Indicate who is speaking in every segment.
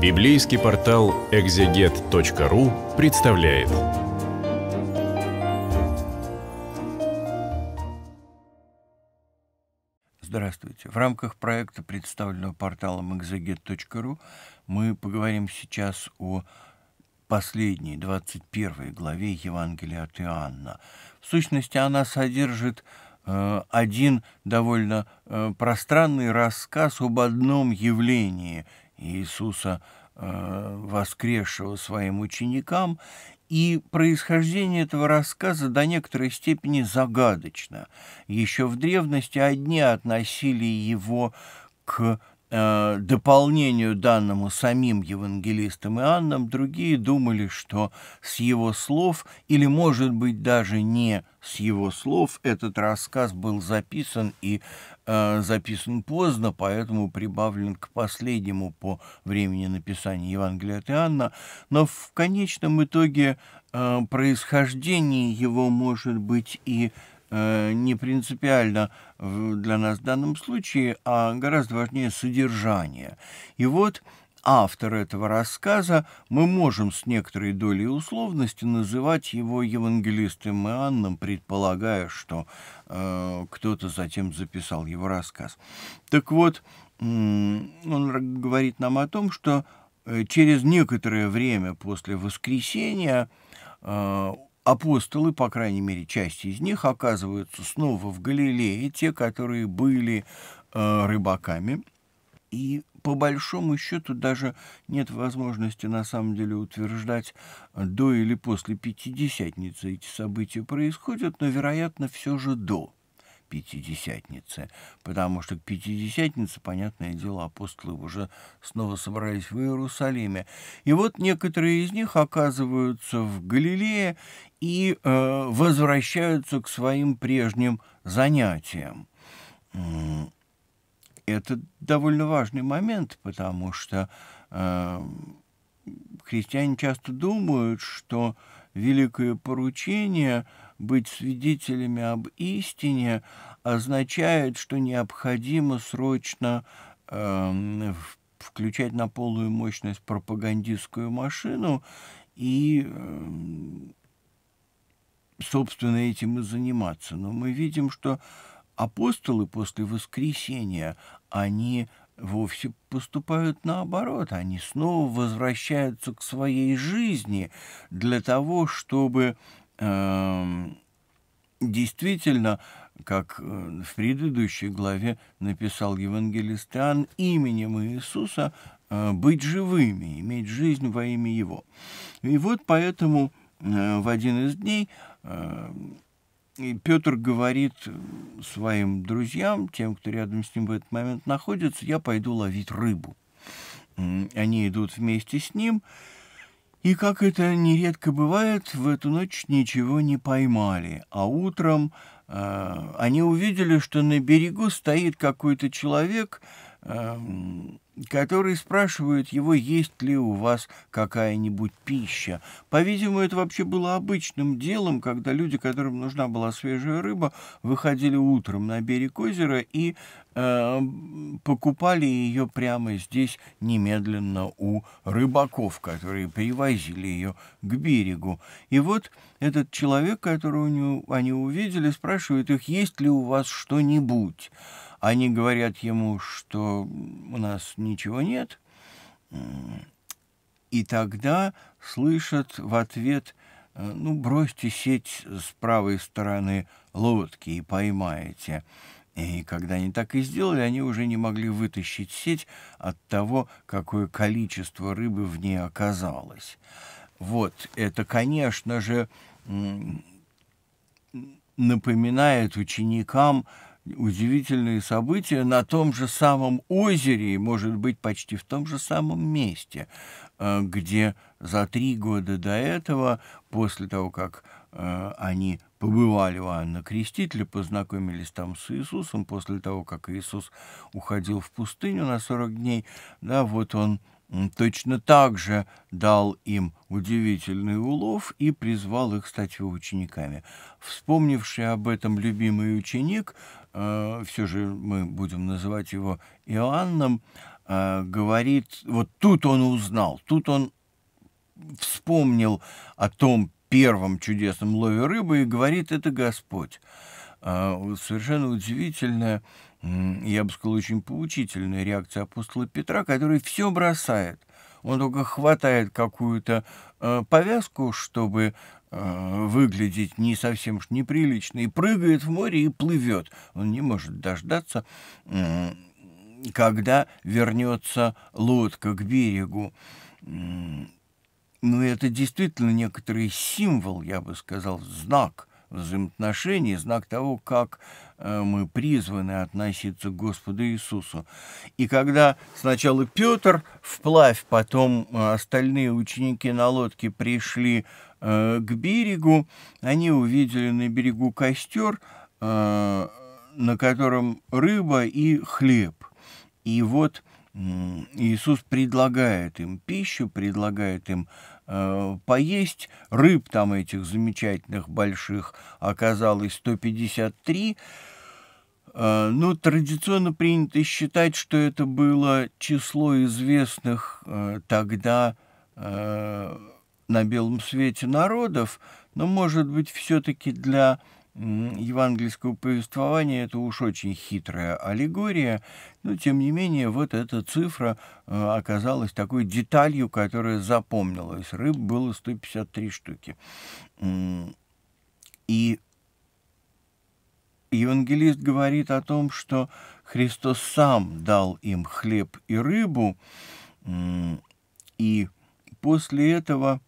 Speaker 1: Библейский портал экзегет.ру представляет. Здравствуйте. В рамках проекта, представленного порталом экзегет.ру, мы поговорим сейчас о последней, 21 главе Евангелия от Иоанна. В сущности, она содержит э, один довольно э, пространный рассказ об одном явлении Иисуса, э, воскресшего своим ученикам, и происхождение этого рассказа до некоторой степени загадочно. Еще в древности одни относили его к Э, дополнению данному самим евангелистом Иоанном, другие думали, что с его слов, или, может быть, даже не с его слов, этот рассказ был записан и э, записан поздно, поэтому прибавлен к последнему по времени написания Евангелия от Иоанна. Но в конечном итоге э, происхождение его, может быть, и Э, не принципиально для нас в данном случае, а гораздо важнее содержание. И вот автор этого рассказа, мы можем с некоторой долей условности называть его евангелистом Иоанном, предполагая, что э, кто-то затем записал его рассказ. Так вот, он говорит нам о том, что э, через некоторое время после воскресения э, апостолы, по крайней мере, часть из них, оказываются снова в Галилее, те, которые были э, рыбаками. И по большому счету даже нет возможности на самом деле утверждать, до или после Пятидесятницы эти события происходят, но, вероятно, все же до. Пятидесятницы, потому что к Пятидесятнице, понятное дело, апостолы уже снова собрались в Иерусалиме. И вот некоторые из них оказываются в Галилее и э, возвращаются к своим прежним занятиям. Это довольно важный момент, потому что э, христиане часто думают, что великое поручение – быть свидетелями об истине означает, что необходимо срочно э, включать на полную мощность пропагандистскую машину и э, собственно, этим и заниматься. Но мы видим, что апостолы после воскресения, они вовсе поступают наоборот. Они снова возвращаются к своей жизни для того, чтобы Эм, действительно, как э, в предыдущей главе написал евангелист Иоанн, именем Иисуса э, быть живыми, иметь жизнь во имя Его. И вот поэтому э, в один из дней Петр говорит своим друзьям, тем, кто рядом с ним в этот момент находится, я пойду ловить рыбу. Они идут вместе с ним, и, как это нередко бывает, в эту ночь ничего не поймали, а утром э, они увидели, что на берегу стоит какой-то человек, Эм, которые спрашивают его, есть ли у вас какая-нибудь пища. По-видимому, это вообще было обычным делом, когда люди, которым нужна была свежая рыба, выходили утром на берег озера и э, покупали ее прямо здесь немедленно у рыбаков, которые привозили ее к берегу. И вот этот человек, которого они увидели, спрашивает их, есть ли у вас что-нибудь. Они говорят ему, что у нас ничего нет, и тогда слышат в ответ, э, ну, бросьте сеть с правой стороны лодки и поймаете. И когда они так и сделали, они уже не могли вытащить сеть от того, какое количество рыбы в ней оказалось. Вот, это, конечно же, напоминает ученикам удивительные события на том же самом озере, и, может быть, почти в том же самом месте, э, где за три года до этого, после того, как э, они побывали у Анна Крестителя, познакомились там с Иисусом, после того, как Иисус уходил в пустыню на 40 дней, да, вот он точно так же дал им удивительный улов и призвал их стать его учениками. Вспомнивший об этом любимый ученик, э, все же мы будем называть его Иоанном, э, говорит, вот тут он узнал, тут он вспомнил о том первом чудесном лове рыбы и говорит, это Господь. Э, совершенно удивительное я бы сказал, очень поучительная реакция апостола Петра, который все бросает. Он только хватает какую-то э, повязку, чтобы э, выглядеть не совсем уж неприлично, и прыгает в море и плывет. Он не может дождаться, э, когда вернется лодка к берегу. Но ну, это действительно некоторый символ, я бы сказал, знак взаимоотношений, знак того, как э, мы призваны относиться к Господу Иисусу. И когда сначала Петр вплавь, потом э, остальные ученики на лодке пришли э, к берегу, они увидели на берегу костер, на котором рыба и хлеб. И вот Иисус предлагает им пищу, предлагает им Э, поесть. Рыб там этих замечательных больших оказалось 153. Э, ну, традиционно принято считать, что это было число известных э, тогда э, на белом свете народов, но, может быть, все-таки для евангельского повествования это уж очень хитрая аллегория, но тем не менее вот эта цифра э, оказалась такой деталью, которая запомнилась. Рыб было 153 штуки. И евангелист говорит о том, что Христос сам дал им хлеб и рыбу, и после этого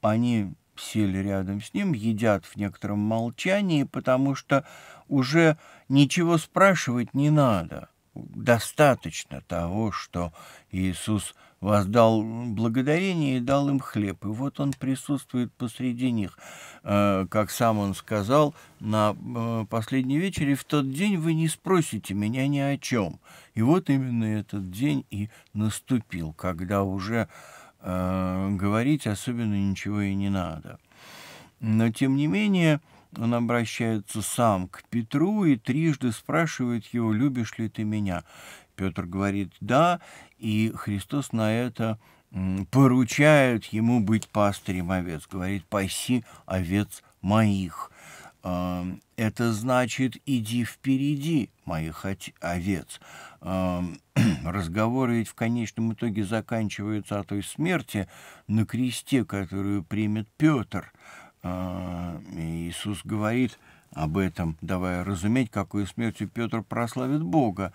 Speaker 1: они сели рядом с ним, едят в некотором молчании, потому что уже ничего спрашивать не надо. Достаточно того, что Иисус воздал благодарение и дал им хлеб. И вот он присутствует посреди них. Э, как сам он сказал на э, последней вечере, в тот день вы не спросите меня ни о чем. И вот именно этот день и наступил, когда уже Э, говорить особенно ничего и не надо. Но, тем не менее, он обращается сам к Петру и трижды спрашивает его, «Любишь ли ты меня?» Петр говорит «Да», и Христос на это поручает ему быть пастырем овец, говорит «Паси овец моих». Эм, это значит «иди впереди моих овец». Эм, разговоры ведь в конечном итоге заканчиваются о той смерти на кресте, которую примет Петр. Эм, Иисус говорит об этом, давая разуметь, какую смертью Петр прославит Бога,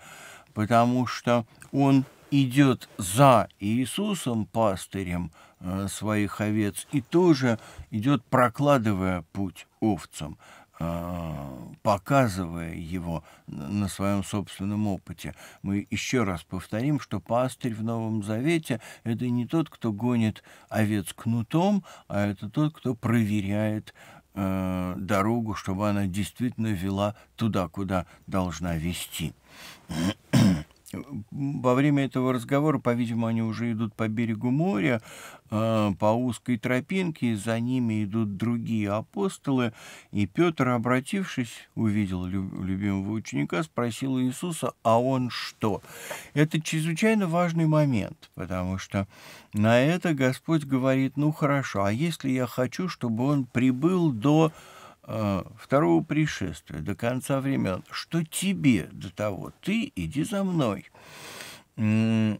Speaker 1: потому что он идет за Иисусом, пастырем э, своих овец, и тоже идет, прокладывая путь овцам. Э, показывая его на своем собственном опыте. Мы еще раз повторим, что пастырь в Новом Завете – это не тот, кто гонит овец кнутом, а это тот, кто проверяет э, дорогу, чтобы она действительно вела туда, куда должна вести. Во время этого разговора, по-видимому, они уже идут по берегу моря, э, по узкой тропинке, за ними идут другие апостолы. И Петр, обратившись, увидел любимого ученика, спросил Иисуса, а он что? Это чрезвычайно важный момент, потому что на это Господь говорит, ну хорошо, а если я хочу, чтобы он прибыл до Э, второго пришествия, до конца времен, что тебе до того, ты иди за мной. И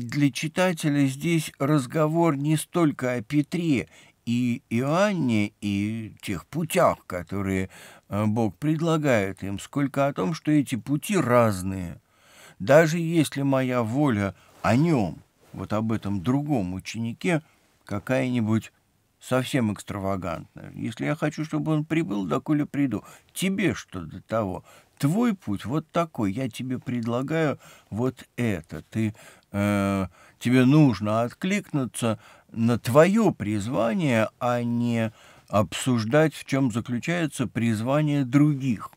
Speaker 1: для читателя здесь разговор не столько о Петре и Иоанне и тех путях, которые э, Бог предлагает им, сколько о том, что эти пути разные. Даже если моя воля о нем, вот об этом другом ученике, какая-нибудь совсем экстравагантно. Если я хочу, чтобы он прибыл, доколе приду. Тебе что до того? Твой путь вот такой. Я тебе предлагаю вот это. Ты, э, тебе нужно откликнуться на твое призвание, а не обсуждать, в чем заключается призвание других.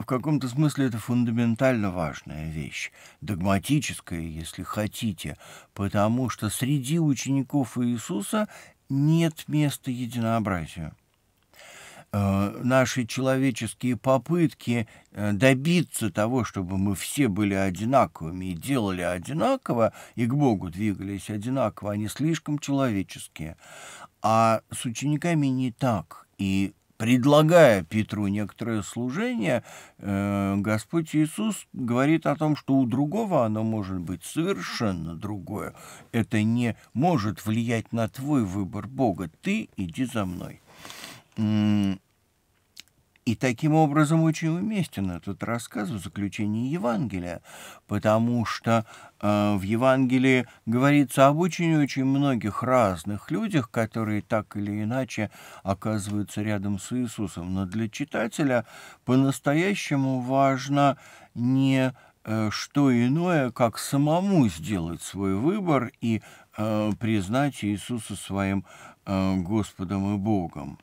Speaker 1: В каком-то смысле это фундаментально важная вещь, догматическая, если хотите, потому что среди учеников Иисуса нет места единообразию. Э, наши человеческие попытки э, добиться того, чтобы мы все были одинаковыми и делали одинаково, и к Богу двигались одинаково, они слишком человеческие. А с учениками не так. И предлагая Петру некоторое служение, э, Господь Иисус говорит о том, что у другого оно может быть совершенно другое. Это не может влиять на твой выбор Бога. Ты иди за мной. И таким образом очень уместен этот рассказ в заключении Евангелия, потому что э, в Евангелии говорится об очень-очень многих разных людях, которые так или иначе оказываются рядом с Иисусом. Но для читателя по-настоящему важно не э, что иное, как самому сделать свой выбор и э, признать Иисуса своим э, Господом и Богом.